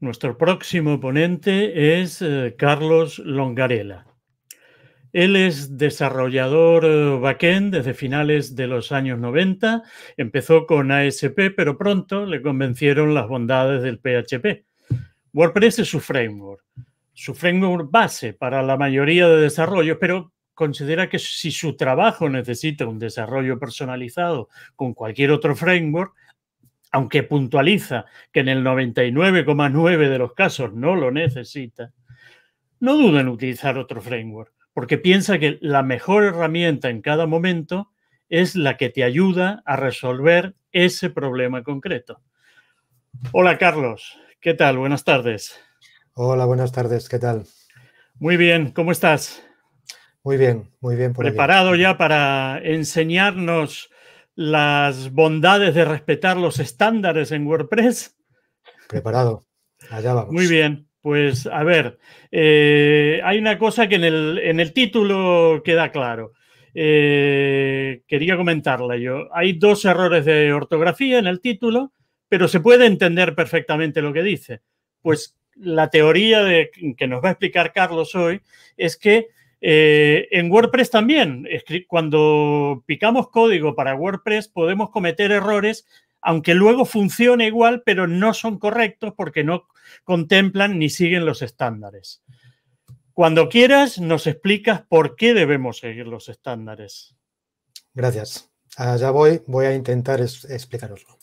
Nuestro próximo ponente es eh, Carlos Longarela. Él es desarrollador eh, backend desde finales de los años 90. Empezó con ASP, pero pronto le convencieron las bondades del PHP. WordPress es su framework, su framework base para la mayoría de desarrollos, pero considera que si su trabajo necesita un desarrollo personalizado con cualquier otro framework, aunque puntualiza que en el 99,9 de los casos no lo necesita, no duda en utilizar otro framework, porque piensa que la mejor herramienta en cada momento es la que te ayuda a resolver ese problema concreto. Hola Carlos, ¿qué tal? Buenas tardes. Hola, buenas tardes, ¿qué tal? Muy bien, ¿cómo estás? Muy bien, muy bien. ¿Preparado ya para enseñarnos las bondades de respetar los estándares en WordPress? Preparado. Allá vamos. Muy bien. Pues a ver, eh, hay una cosa que en el, en el título queda claro. Eh, quería comentarla yo. Hay dos errores de ortografía en el título, pero se puede entender perfectamente lo que dice. Pues la teoría que nos va a explicar Carlos hoy es que eh, en WordPress también, cuando picamos código para WordPress podemos cometer errores, aunque luego funcione igual, pero no son correctos porque no contemplan ni siguen los estándares. Cuando quieras, nos explicas por qué debemos seguir los estándares. Gracias. Ya voy, voy a intentar explicaroslo.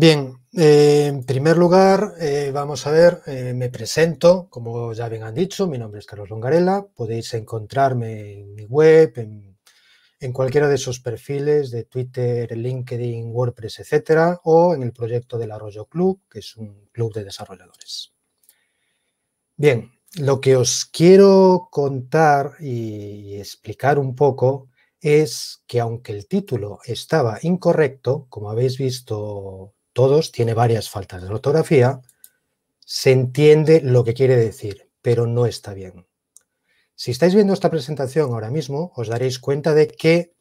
Bien, eh, en primer lugar, eh, vamos a ver, eh, me presento, como ya bien han dicho, mi nombre es Carlos Longarela, podéis encontrarme en mi web, en, en cualquiera de esos perfiles de Twitter, LinkedIn, WordPress, etcétera, o en el proyecto del Arroyo Club, que es un club de desarrolladores. Bien, lo que os quiero contar y explicar un poco es que aunque el título estaba incorrecto, como habéis visto todos, tiene varias faltas de ortografía, se entiende lo que quiere decir, pero no está bien. Si estáis viendo esta presentación ahora mismo, os daréis cuenta de que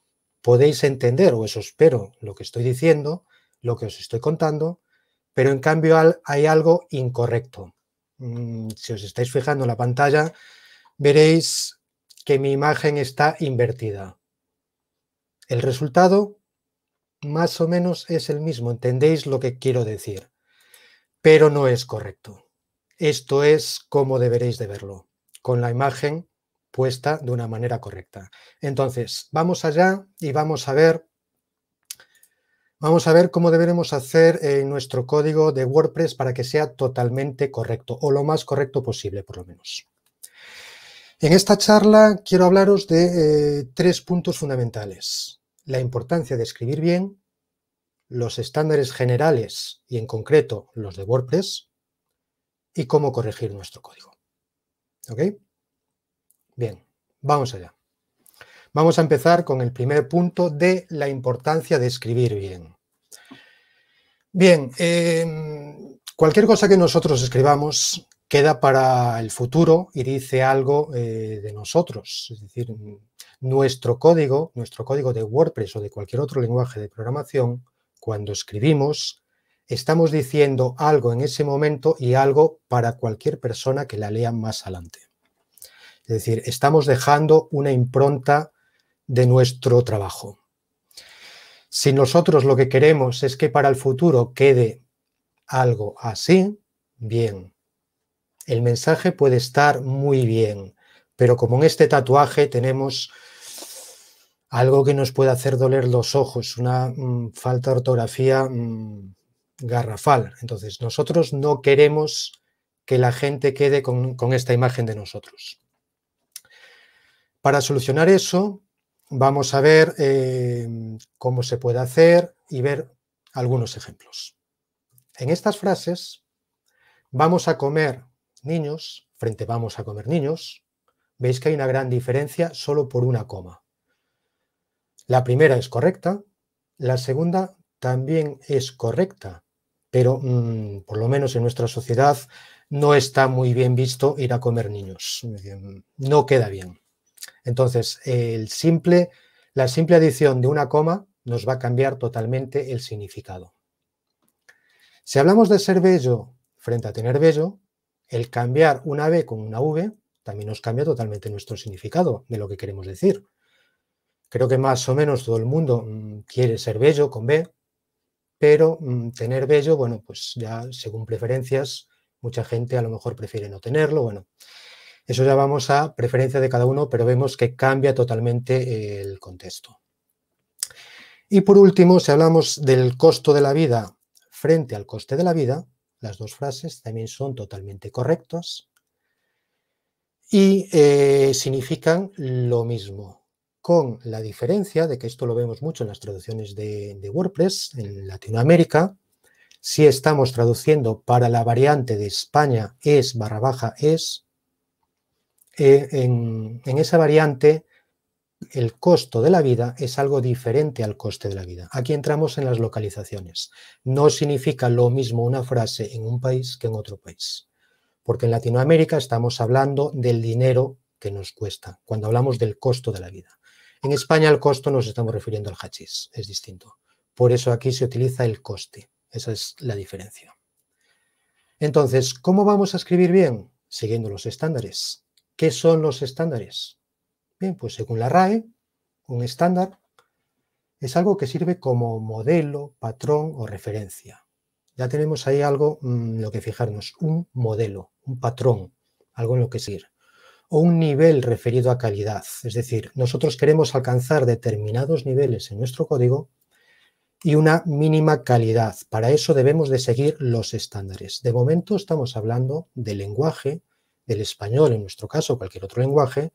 podéis entender, o eso espero, lo que estoy diciendo, lo que os estoy contando, pero en cambio hay algo incorrecto. Mm, si os estáis fijando en la pantalla, veréis que mi imagen está invertida. El resultado más o menos es el mismo, entendéis lo que quiero decir, pero no es correcto. Esto es como deberéis de verlo, con la imagen puesta de una manera correcta. Entonces, vamos allá y vamos a ver Vamos a ver cómo deberemos hacer eh, nuestro código de WordPress para que sea totalmente correcto o lo más correcto posible, por lo menos. En esta charla quiero hablaros de eh, tres puntos fundamentales la importancia de escribir bien, los estándares generales y en concreto los de WordPress y cómo corregir nuestro código. ¿Ok? Bien, vamos allá. Vamos a empezar con el primer punto de la importancia de escribir bien. Bien, em, cualquier cosa que nosotros escribamos queda para el futuro y dice algo eh, de nosotros. Es decir, nuestro código, nuestro código de WordPress o de cualquier otro lenguaje de programación, cuando escribimos, estamos diciendo algo en ese momento y algo para cualquier persona que la lea más adelante. Es decir, estamos dejando una impronta de nuestro trabajo. Si nosotros lo que queremos es que para el futuro quede algo así, bien, el mensaje puede estar muy bien, pero como en este tatuaje tenemos algo que nos puede hacer doler los ojos, una mm, falta de ortografía mm, garrafal. Entonces, nosotros no queremos que la gente quede con, esta imagen de nosotros. Para solucionar eso, vamos a ver eh, cómo se puede hacer y ver algunos ejemplos. En estas frases vamos a comer niños, frente vamos a comer niños, veis que hay una gran diferencia solo por una coma. La primera es correcta, la segunda también es correcta, pero mm, por lo menos en nuestra sociedad no está muy bien visto ir a comer niños. Mm, no queda bien. Entonces, el simple, la simple adición de una coma nos va a cambiar totalmente el significado. Si hablamos de ser bello frente a tener bello, el cambiar una B con una V también nos cambia totalmente nuestro significado de lo que queremos decir. Creo que más o menos todo el mundo mm, quiere ser bello con B, pero mm, tener bello, bueno, pues ya según preferencias, mucha gente a lo mejor prefiere no tenerlo, bueno. Eso ya vamos a preferencia de cada uno, pero vemos que cambia totalmente eh, el contexto. Y por último, si hablamos del costo de la vida frente al coste de la vida, las dos frases también son totalmente correctas y eh, significan lo mismo, con la diferencia de que esto lo vemos mucho en las traducciones de, WordPress en Latinoamérica. Si estamos traduciendo para la variante de España es barra baja es, eh, en, esa variante el costo de la vida es algo diferente al coste de la vida. Aquí entramos en las localizaciones. No significa lo mismo una frase en un país que en otro país. Porque en Latinoamérica estamos hablando del dinero que nos cuesta, cuando hablamos del costo de la vida. En España el costo nos estamos refiriendo al hachís, es distinto. Por eso aquí se utiliza el coste. Esa es la diferencia. Entonces, ¿cómo vamos a escribir bien? Siguiendo los estándares. ¿Qué son los estándares? Bien, pues según la RAE, un estándar es algo que sirve como modelo, patrón o referencia. Ya tenemos ahí algo mm, lo que fijarnos, un modelo, un patrón, algo en lo que seguir. O un nivel referido a calidad. Es decir, nosotros queremos alcanzar determinados niveles en nuestro código y una mínima calidad. Para eso debemos de seguir los estándares. De momento estamos hablando del lenguaje, del español en nuestro caso, cualquier otro lenguaje,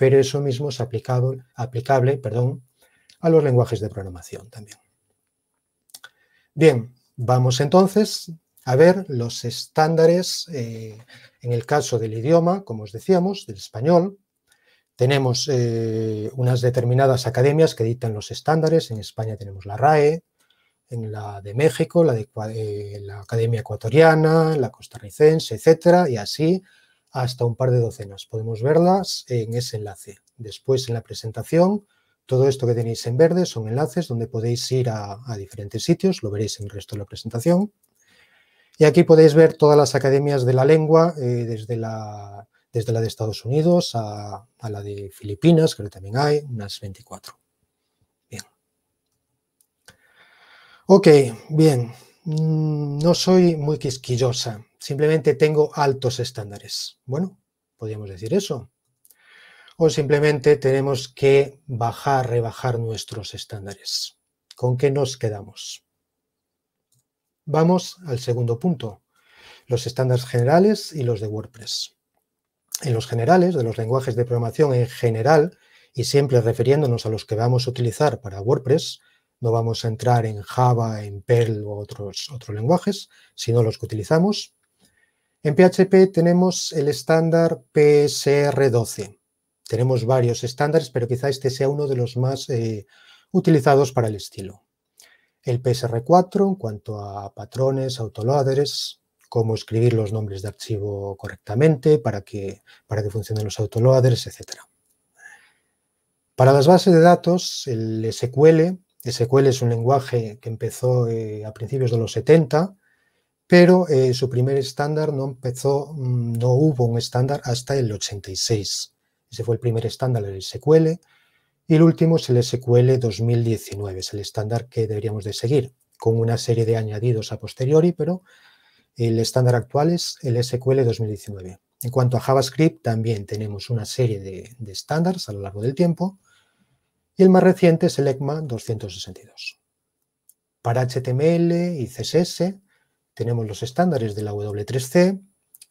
pero eso mismo es aplicable, perdón, a los lenguajes de programación también. Bien, vamos entonces a ver los estándares eh, en el caso del idioma, como os decíamos, del español. Tenemos eh, unas determinadas academias que dictan los estándares. En España tenemos la RAE, en la de México, la eh, la Academia Ecuatoriana, la costarricense, etcétera, y así hasta un par de docenas. Podemos verlas en ese enlace. Después en la presentación, todo esto que tenéis en verde son enlaces donde podéis ir a, diferentes sitios, lo veréis en el resto de la presentación. Y aquí podéis ver todas las academias de la lengua, eh, desde, la, desde la de Estados Unidos a, a la de Filipinas, que también hay, unas 24. Bien. Ok, bien. Mm, no soy muy quisquillosa simplemente tengo altos estándares. Bueno, podríamos decir eso. O simplemente tenemos que bajar, rebajar nuestros estándares. ¿Con qué nos quedamos? Vamos al segundo punto, los estándares generales y los de WordPress. En los generales, de los lenguajes de programación en general, y siempre refiriéndonos a los que vamos a utilizar para WordPress, no vamos a entrar en Java, en Perl u otros, otros lenguajes, sino los que utilizamos. En PHP tenemos el estándar PSR12. Tenemos varios estándares, pero quizá este sea uno de los más eh, utilizados para el estilo. El PSR4 en cuanto a patrones, autoloaders, cómo escribir los nombres de archivo correctamente para que, para que funcionen los autoloaders, etc. Para las bases de datos, el SQL. SQL es un lenguaje que empezó eh, a principios de los 70 pero eh, su primer estándar no empezó, mm, no hubo un estándar hasta el 86. Ese fue el primer estándar del SQL y el último es el SQL 2019, es el estándar que deberíamos de seguir, con una serie de añadidos a posteriori, pero el estándar actual es el SQL 2019. En cuanto a JavaScript, también tenemos una serie de estándares a lo largo del tiempo y el más reciente es el ECMA 262. Para HTML y CSS tenemos los estándares de la W3C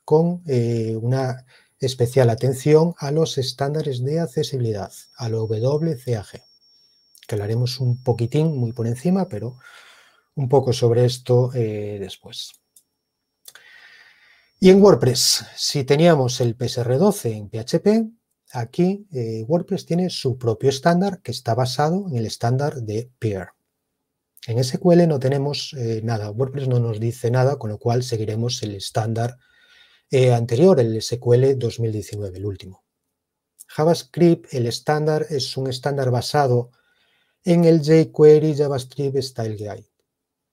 con eh, una especial atención a los estándares de accesibilidad, a la WCAG, que hablaremos un poquitín, muy por encima, pero un poco sobre esto eh, después. Y en WordPress, si teníamos el PSR12 en PHP, aquí eh, WordPress tiene su propio estándar que está basado en el estándar de Peer. En SQL no tenemos eh, nada, WordPress no nos dice nada, con lo cual seguiremos el estándar eh, anterior, el SQL 2019, el último. JavaScript, el estándar, es un estándar basado en el jQuery JavaScript Style Guide.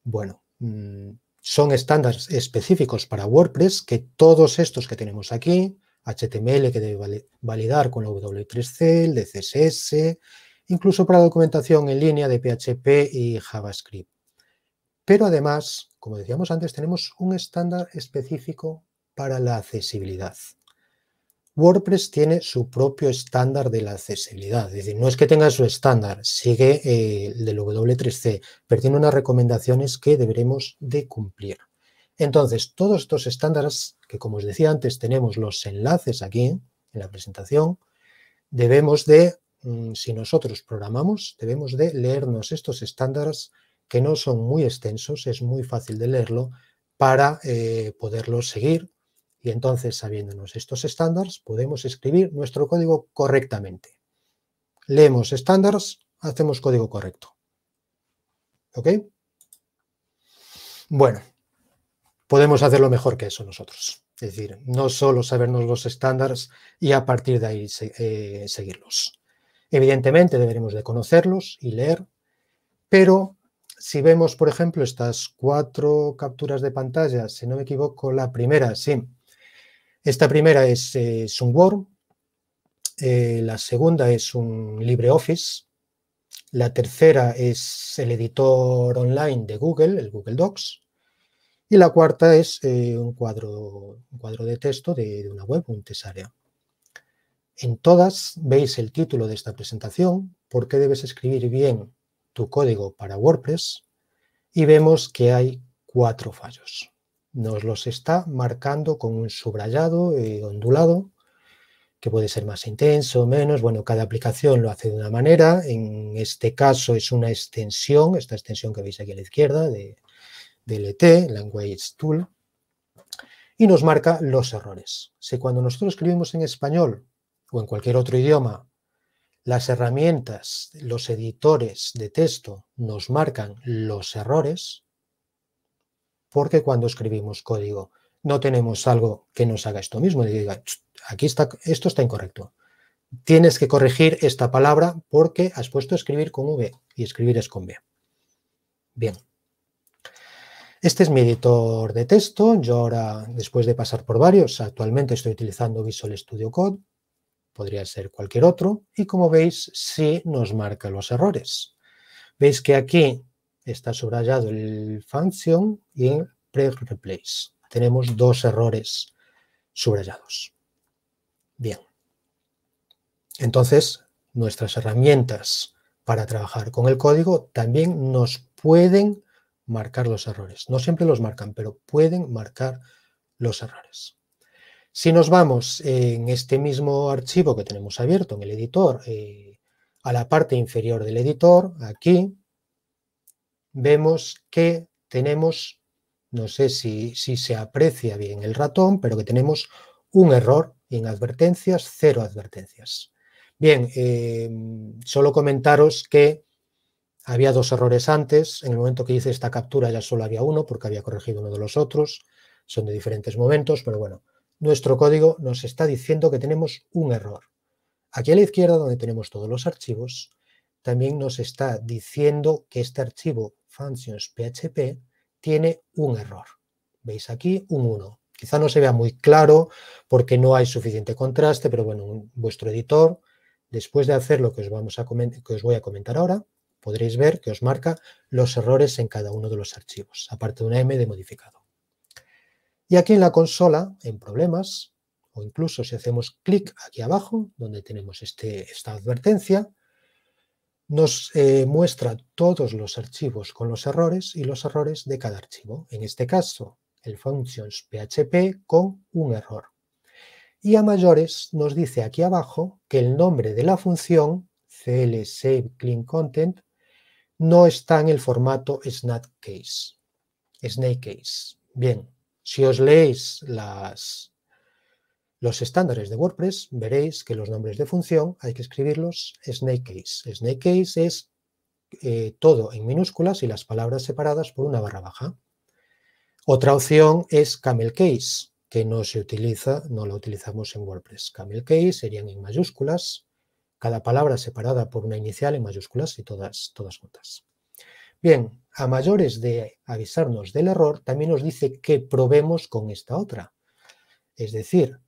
Bueno, mm, son estándares específicos para WordPress que todos estos que tenemos aquí, HTML que debe validar con la W3C, el CSS incluso para documentación en línea de PHP y JavaScript. Pero además, como decíamos antes, tenemos un estándar específico para la accesibilidad. WordPress tiene su propio estándar de la accesibilidad. Es decir, no es que tenga su estándar, sigue eh, el del W3C, pero tiene unas recomendaciones que deberemos de cumplir. Entonces, todos estos estándares, que como os decía antes, tenemos los enlaces aquí en la presentación, debemos de Mm, si nosotros programamos, debemos de leernos estos estándares que no son muy extensos, es muy fácil de leerlo, para eh, poderlos seguir. Y entonces, sabiéndonos estos estándares, podemos escribir nuestro código correctamente. Leemos estándares, hacemos código correcto. ¿Ok? Bueno, podemos hacerlo mejor que eso nosotros. Es decir, no solo sabernos los estándares y a partir de ahí eh, seguirlos. Evidentemente deberemos de conocerlos y leer, pero si vemos, por ejemplo, estas cuatro capturas de pantalla, si no me equivoco, la primera, sí. Esta primera es eh, un Word, eh, la segunda es un LibreOffice, la tercera es el editor online de Google, el Google Docs, y la cuarta es eh, un, cuadro, un cuadro de texto de, de una web, un tesarea. En todas veis el título de esta presentación, por qué debes escribir bien tu código para WordPress, y vemos que hay cuatro fallos. Nos los está marcando con un subrayado eh, ondulado, que puede ser más intenso, o menos. Bueno, cada aplicación lo hace de una manera. En este caso es una extensión, esta extensión que veis aquí a la izquierda, de, de LT, e Language Tool, y nos marca los errores. Si cuando nosotros escribimos en español o en cualquier otro idioma, las herramientas, los editores de texto nos marcan los errores, porque cuando escribimos código no tenemos algo que nos haga esto mismo y diga, aquí está, esto está incorrecto. Tienes que corregir esta palabra porque has puesto escribir con V y escribir es con B. Bien. Este es mi editor de texto. Yo ahora, después de pasar por varios, actualmente estoy utilizando Visual Studio Code podría ser cualquier otro, y como veis, sí nos marca los errores. Veis que aquí está subrayado el function y el pre-replace. Tenemos dos errores subrayados. Bien. Entonces, nuestras herramientas para trabajar con el código también nos pueden marcar los errores. No siempre los marcan, pero pueden marcar los errores. Si nos vamos en este mismo archivo que tenemos abierto en el editor, eh, a la parte inferior del editor, aquí, vemos que tenemos, no sé si, si se aprecia bien el ratón, pero que tenemos un error en advertencias, cero advertencias. Bien, eh, solo comentaros que había dos errores antes. En el momento que hice esta captura ya solo había uno porque había corregido uno de los otros. Son de diferentes momentos, pero bueno, nuestro código nos está diciendo que tenemos un error. Aquí a la izquierda, donde tenemos todos los archivos, también nos está diciendo que este archivo functions.php tiene un error. Veis aquí un 1. Quizá no se vea muy claro porque no hay suficiente contraste, pero bueno, vuestro editor, después de hacer lo que os, vamos a que os voy a comentar ahora, podréis ver que os marca los errores en cada uno de los archivos, aparte de una M de modificado. Y aquí en la consola, en problemas, o incluso si hacemos clic aquí abajo, donde tenemos este, esta advertencia, nos eh, muestra todos los archivos con los errores y los errores de cada archivo. En este caso, el functions.php PHP con un error. Y a mayores nos dice aquí abajo que el nombre de la función clSaveCleanContent, Clean Content no está en el formato Snake Case. Snake Case. Bien, si os leéis los estándares de WordPress, veréis que los nombres de función hay que escribirlos snake case. Snake case es eh, todo en minúsculas y las palabras separadas por una barra baja. Otra opción es camel case, que no se utiliza, no lo utilizamos en WordPress. Camel case serían en mayúsculas, cada palabra separada por una inicial en mayúsculas y todas, todas juntas. Bien, a mayores de avisarnos del error, también nos dice que probemos con esta otra. Es decir,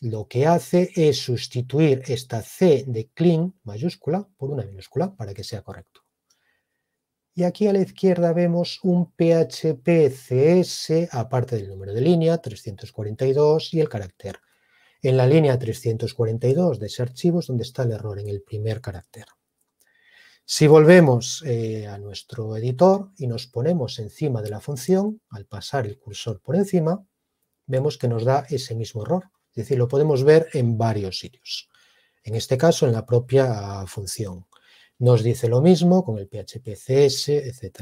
lo que hace es sustituir esta C de clean mayúscula por una minúscula para que sea correcto. Y aquí a la izquierda vemos un PHP CS, aparte del número de línea, 342, y el carácter. En la línea 342 de ese archivo es donde está el error en el primer carácter. Si volvemos eh, a nuestro editor y nos ponemos encima de la función, al pasar el cursor por encima, vemos que nos da ese mismo error. Es decir, lo podemos ver en varios sitios. En este caso, en la propia función. Nos dice lo mismo con el phpcs, etc.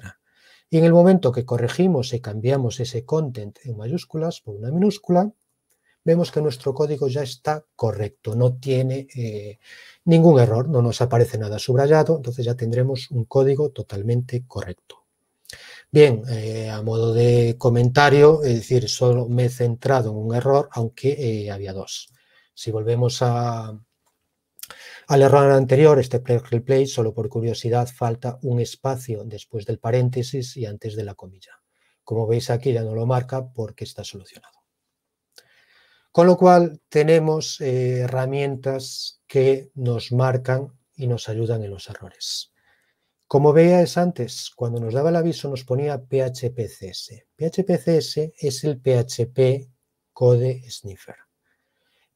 Y en el momento que corregimos y cambiamos ese content en mayúsculas por una minúscula, vemos que nuestro código ya está correcto, no tiene eh, ningún error, no nos aparece nada subrayado, entonces ya tendremos un código totalmente correcto. Bien, eh, a modo de comentario, es decir, solo me he centrado en un error, aunque eh, había dos. Si volvemos al error anterior, este play, solo por curiosidad, falta un espacio después del paréntesis y antes de la comilla. Como veis aquí ya no lo marca porque está solucionado. Con lo cual tenemos eh, herramientas que nos marcan y nos ayudan en los errores. Como veías antes, cuando nos daba el aviso nos ponía PHPCS. PHPCS es el PHP Code Sniffer.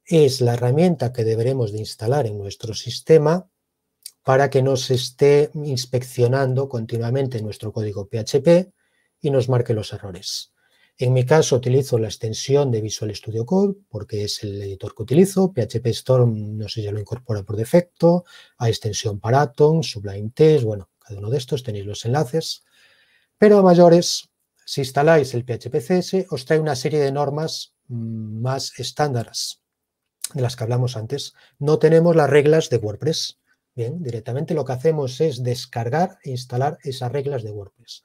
Es la herramienta que deberemos de instalar en nuestro sistema para que nos esté inspeccionando continuamente nuestro código PHP y nos marque los errores. En mi caso utilizo la extensión de Visual Studio Code porque es el editor que utilizo. PHP Storm no sé si ya lo incorpora por defecto. Hay extensión para Atom, Sublime Test, bueno, cada uno de estos tenéis los enlaces. Pero a mayores, si instaláis el PHP CS, os trae una serie de normas mm, más estándares de las que hablamos antes. No tenemos las reglas de WordPress. Bien, directamente lo que hacemos es descargar e instalar esas reglas de WordPress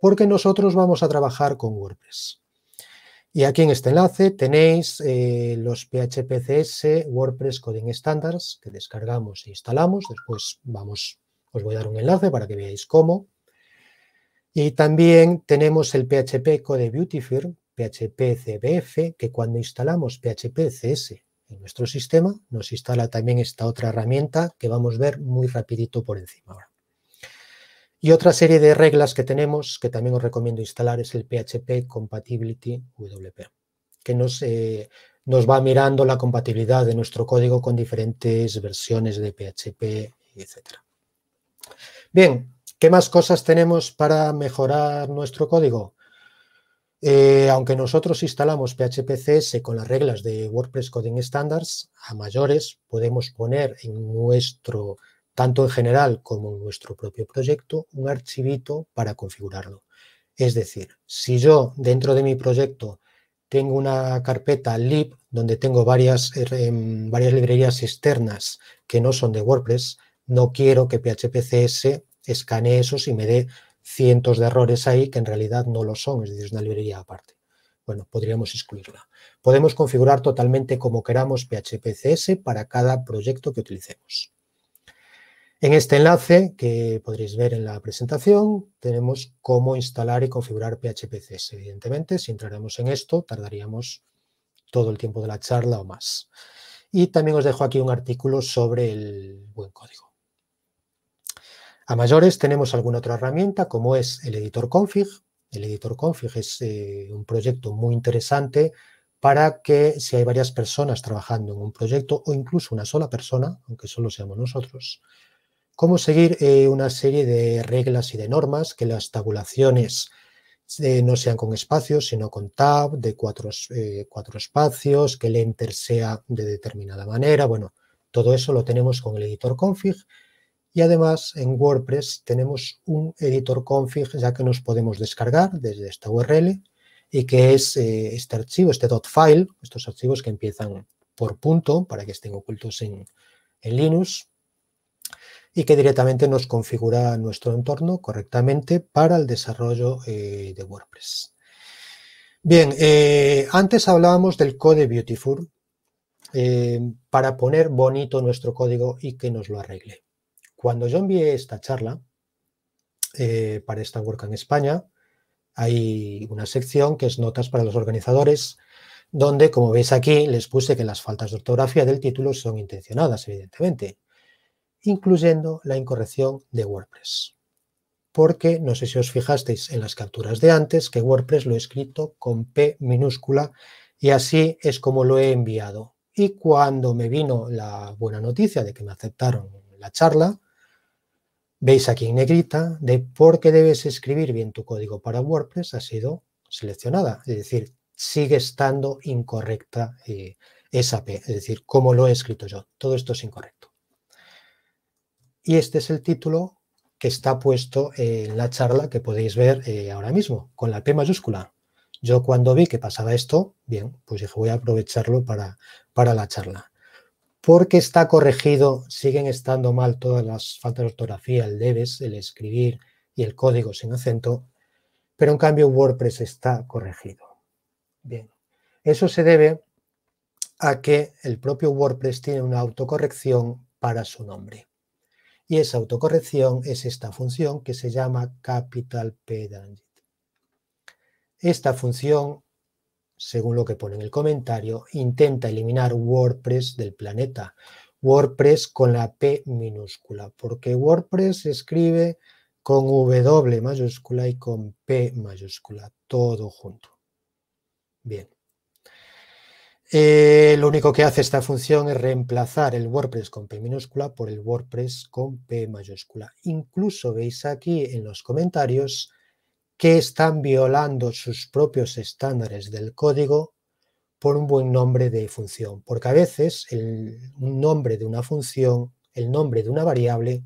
porque nosotros vamos a trabajar con WordPress. Y aquí en este enlace tenéis eh, los PHP-CS WordPress Coding Standards que descargamos e instalamos. Después vamos, os voy a dar un enlace para que veáis cómo. Y también tenemos el PHP Code Beautifier, PHP CBF, que cuando instalamos PHP CS en nuestro sistema, nos instala también esta otra herramienta que vamos a ver muy rapidito por encima ahora. Y otra serie de reglas que tenemos, que también os recomiendo instalar, es el PHP Compatibility WP, que nos, eh, nos va mirando la compatibilidad de nuestro código con diferentes versiones de PHP, etc. Bien, ¿qué más cosas tenemos para mejorar nuestro código? Eh, aunque nosotros instalamos PHP CS con las reglas de WordPress Coding Standards, a mayores podemos poner en nuestro tanto en general como en nuestro propio proyecto, un archivito para configurarlo. Es decir, si yo dentro de mi proyecto tengo una carpeta lib donde tengo varias, eh, em, varias librerías externas que no son de WordPress, no quiero que PHPCS escanee esos y me dé cientos de errores ahí que en realidad no lo son, es decir, es una librería aparte. Bueno, podríamos excluirla. Podemos configurar totalmente como queramos PHPCS para cada proyecto que utilicemos. En este enlace, que podréis ver en la presentación, tenemos cómo instalar y configurar PHPCS. Evidentemente, si entráramos en esto, tardaríamos todo el tiempo de la charla o más. Y también os dejo aquí un artículo sobre el buen código. A mayores tenemos alguna otra herramienta como es el editor config. El editor config es eh, un proyecto muy interesante para que si hay varias personas trabajando en un proyecto o incluso una sola persona, aunque solo seamos nosotros, cómo seguir eh, una serie de reglas y de normas, que las tabulaciones eh, no sean con espacios, sino con tab, de eh, cuatro, espacios, que el enter sea de determinada manera. Bueno, todo eso lo tenemos con el editor config y además en WordPress tenemos un editor config ya que nos podemos descargar desde esta URL y que es este archivo, este .file, estos archivos que empiezan por punto para que estén ocultos en, en Linux y que directamente nos configura nuestro entorno correctamente para el desarrollo eh, de WordPress. Bien, eh, antes hablábamos del code Beautiful eh, para poner bonito nuestro código y que nos lo arregle. Cuando yo envié esta charla para esta en España, hay una sección que es notas para los organizadores, donde, como veis aquí, les puse que las faltas de ortografía del título son intencionadas, evidentemente incluyendo la incorrección de WordPress. Porque no sé si os fijasteis en las capturas de antes que WordPress lo he escrito con P minúscula y así es como lo he enviado. Y cuando me vino la buena noticia de que me aceptaron la charla, veis aquí en negrita de por qué debes escribir bien tu código para WordPress ha sido seleccionada. Es decir, sigue estando incorrecta eh, esa P. Es decir, como lo he escrito yo. Todo esto es incorrecto. Y este es el título que está puesto en la charla que podéis ver eh, ahora mismo, con la P mayúscula. Yo cuando vi que pasaba esto, bien, pues dije, voy a aprovecharlo para, para la charla. Porque está corregido, siguen estando mal todas las faltas de ortografía, el debes, el escribir y el código sin acento, pero en cambio WordPress está corregido. Bien, eso se debe a que el propio WordPress tiene una autocorrección para su nombre. Y esa autocorrección es esta función que se llama capital P Dangit. Esta función, según lo que pone en el comentario, intenta eliminar WordPress del planeta. WordPress con la P minúscula, porque WordPress se escribe con W mayúscula y con P mayúscula, todo junto. Bien. Eh, lo único que hace esta función es reemplazar el WordPress con P minúscula por el WordPress con P mayúscula. Incluso veis aquí en los comentarios que están violando sus propios estándares del código por un buen nombre de función, porque a veces el, nombre de una función, el nombre de una variable,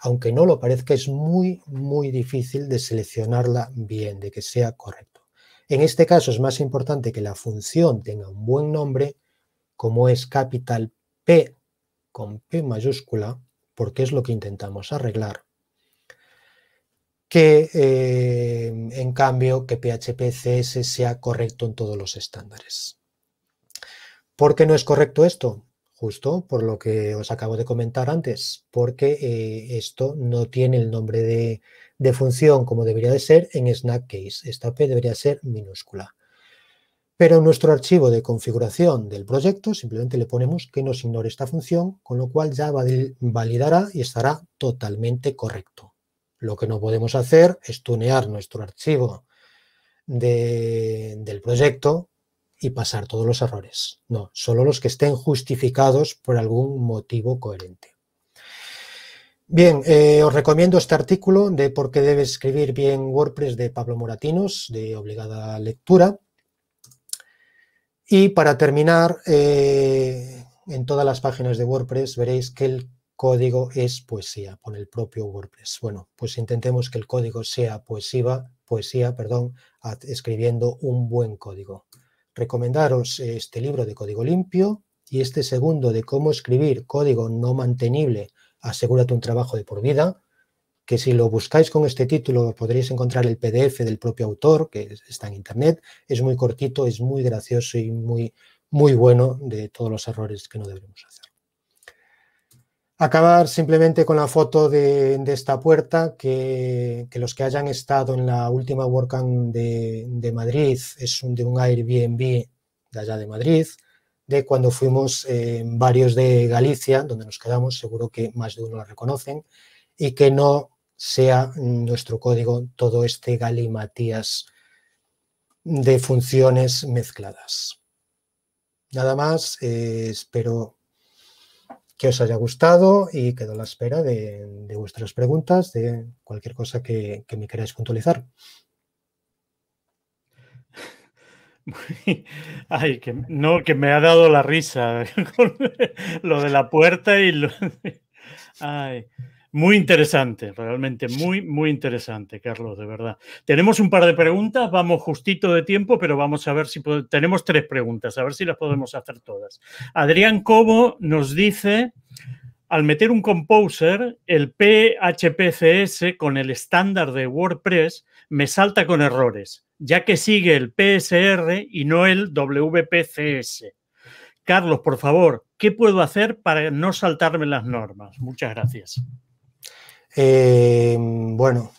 aunque no lo parezca, es muy, muy difícil de seleccionarla bien, de que sea correcto. En este caso es más importante que la función tenga un buen nombre, como es capital P con P mayúscula, porque es lo que intentamos arreglar, que eh, en cambio que PHP CS sea correcto en todos los estándares. ¿Por qué no es correcto esto? Justo por lo que os acabo de comentar antes, porque eh, esto no tiene el nombre de, de función como debería de ser en case Esta P debería ser minúscula. Pero en nuestro archivo de configuración del proyecto simplemente le ponemos que nos ignore esta función, con lo cual ya validará y estará totalmente correcto. Lo que no podemos hacer es tunear nuestro archivo del proyecto y pasar todos los errores. No, solo los que estén justificados por algún motivo coherente. Bien, eh, os recomiendo este artículo de por qué debes escribir bien WordPress de Pablo Moratinos, de obligada lectura. Y para terminar, eh, en todas las páginas de WordPress veréis que el código es poesía, pone el propio WordPress. Bueno, pues intentemos que el código sea poesía, poesía, perdón, escribiendo un buen código. Recomendaros eh, este libro de código limpio y este segundo de cómo escribir código no mantenible Asegúrate un trabajo de por vida, que si lo buscáis con este título podréis encontrar el PDF del propio autor, que está en internet, es muy cortito, es muy gracioso y muy, muy bueno de todos los errores que no debemos hacer. Acabar simplemente con la foto de, esta puerta, que, los que hayan estado en la última WordCamp de, Madrid, es de un Airbnb de allá de Madrid, de cuando fuimos en varios de Galicia, donde nos quedamos, seguro que más de uno la reconocen, y que no sea nuestro código todo este galimatías de funciones mezcladas. Nada más, eh, espero que os haya gustado y quedo a la espera de, vuestras preguntas, de cualquier cosa que, que me queráis puntualizar. Ay, que no, que me ha dado la risa lo de la puerta y lo. Ay, muy interesante, realmente muy, muy interesante, Carlos, de verdad. Tenemos un par de preguntas, vamos justito de tiempo, pero vamos a ver si podemos... tenemos tres preguntas, a ver si las podemos hacer todas. Adrián Cobo nos dice al meter un composer, el PHPCS con el estándar de WordPress me salta con errores, ya que sigue el PSR y no el WPCS. Carlos, por favor, ¿qué puedo hacer para no saltarme las normas? Muchas gracias. Eh, bueno,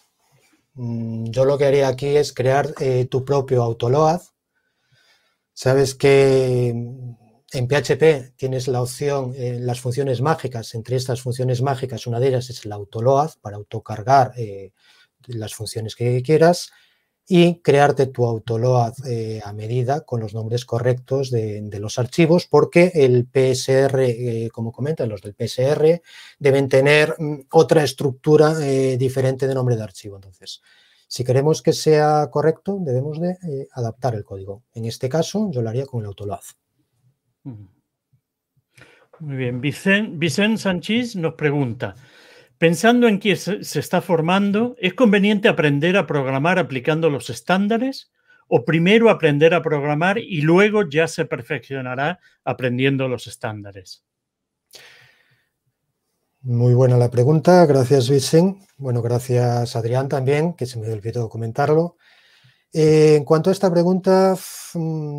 mm, yo lo que haría aquí es crear eh, tu propio autoload. Sabes que en PHP tienes la opción, eh, las funciones mágicas, entre estas funciones mágicas, una de ellas es el autoload para autocargar eh, las funciones que quieras y crearte tu autoload eh, a medida con los nombres correctos de, de los archivos porque el PSR, como comentan los del PSR, deben tener mm, otra estructura diferente de nombre de archivo. Entonces, si queremos que sea correcto, debemos de adaptar el código. En este caso, yo lo haría con el autoload. Muy bien. Vicente Vicen Sánchez nos pregunta, pensando en que se, está formando, ¿es conveniente aprender a programar aplicando los estándares o primero aprender a programar y luego ya se perfeccionará aprendiendo los estándares? Muy buena la pregunta, gracias Vicente. Bueno, gracias Adrián también, que se me olvidó comentarlo. Eh, en cuanto a esta pregunta,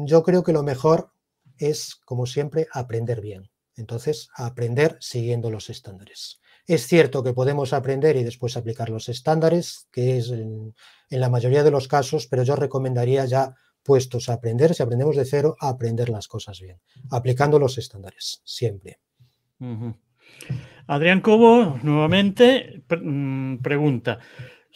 yo creo que lo mejor es, como siempre, aprender bien. Entonces, aprender siguiendo los estándares. Es cierto que podemos aprender y después aplicar los estándares, que es en, la mayoría de los casos, pero yo recomendaría ya puestos a aprender, si aprendemos de cero, aprender las cosas bien, aplicando los estándares, siempre. Adrián Cobo, nuevamente, mm, pregunta.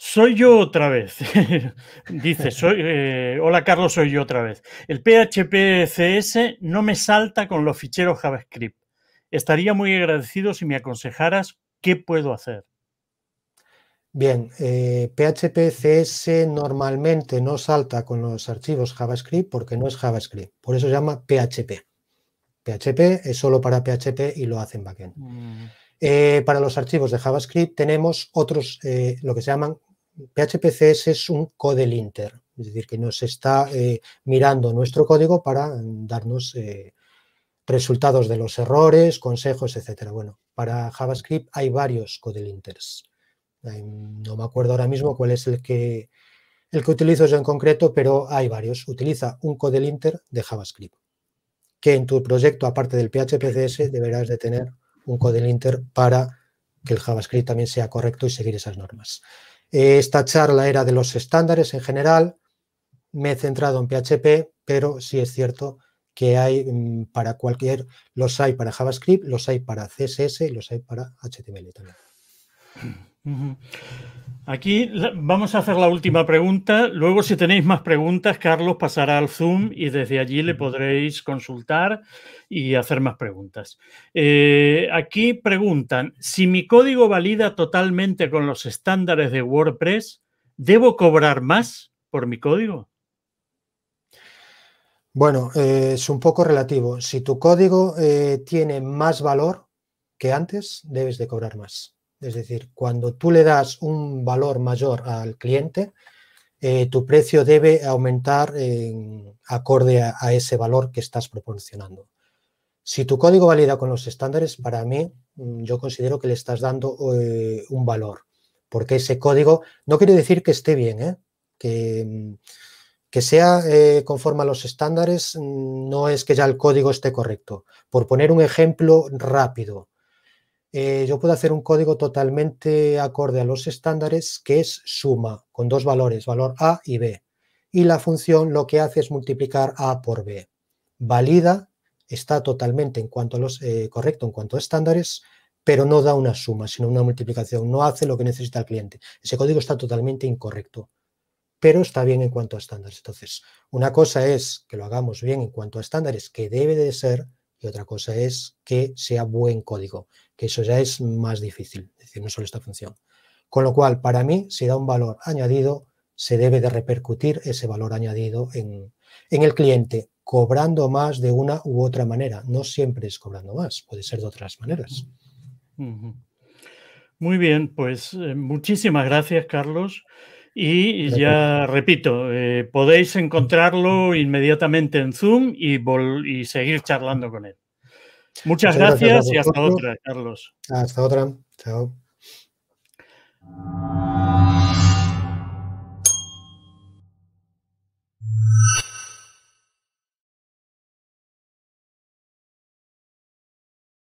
Soy yo otra vez. Dice, soy, eh, hola Carlos, soy yo otra vez. El PHP CS no me salta con los ficheros JavaScript. Estaría muy agradecido si me aconsejaras qué puedo hacer. Bien, eh, PHP CS normalmente no salta con los archivos JavaScript porque no es JavaScript. Por eso se llama PHP. PHP es solo para PHP y lo hacen backend. Mm. Eh, para los archivos de JavaScript tenemos otros, lo que se llaman PHPCS es un code linter, es decir, que nos está eh, mirando nuestro código para darnos eh, resultados de los errores, consejos, etcétera. Bueno, para JavaScript hay varios code linters. No me acuerdo ahora mismo cuál es el que, el que utilizo yo en concreto, pero hay varios. Utiliza un code linter de JavaScript, que en tu proyecto, aparte del PHPCS, deberás de tener un code linter para que el JavaScript también sea correcto y seguir esas normas esta charla era de los estándares en general. Me he centrado en PHP, pero sí es cierto que hay mm, para cualquier, los hay para JavaScript, los hay para CSS y los hay para HTML también. Aquí vamos a hacer la última pregunta. Luego, si tenéis más preguntas, Carlos pasará al Zoom y desde allí le podréis consultar y hacer más preguntas. Eh, aquí preguntan, si mi código valida totalmente con los estándares de WordPress, ¿debo cobrar más por mi código? Bueno, eh, es un poco relativo. Si tu código eh, tiene más valor que antes, debes de cobrar más. Es decir, cuando tú le das un valor mayor al cliente, eh, tu precio debe aumentar acorde a, ese valor que estás proporcionando. Si tu código valida con los estándares, para mí, mm, yo considero que le estás dando eh, un valor, porque ese código no quiere decir que esté bien, ¿eh? que, mm, que, sea conforme a los estándares, mm, no es que ya el código esté correcto. Por poner un ejemplo rápido, eh, yo puedo hacer un código totalmente acorde a los estándares que es suma, con dos valores, valor A y B. Y la función lo que hace es multiplicar A por B. Valida, está totalmente en cuanto a los, eh, correcto en cuanto a estándares, pero no da una suma, sino una multiplicación. No hace lo que necesita el cliente. Ese código está totalmente incorrecto, pero está bien en cuanto a estándares. Entonces, una cosa es que lo hagamos bien en cuanto a estándares, que debe de ser, y otra cosa es que sea buen código eso ya es más difícil, es decir, no solo esta función. Con lo cual, para mí, si da un valor añadido, se debe de repercutir ese valor añadido en, el cliente, cobrando más de una u otra manera. No siempre es cobrando más, puede ser de otras maneras. Muy bien, pues eh, muchísimas gracias, Carlos. Y ya repito, eh, podéis encontrarlo inmediatamente en Zoom y, y seguir charlando con él. Muchas, gracias, gracias y hasta otra, Carlos. Hasta otra. Chao.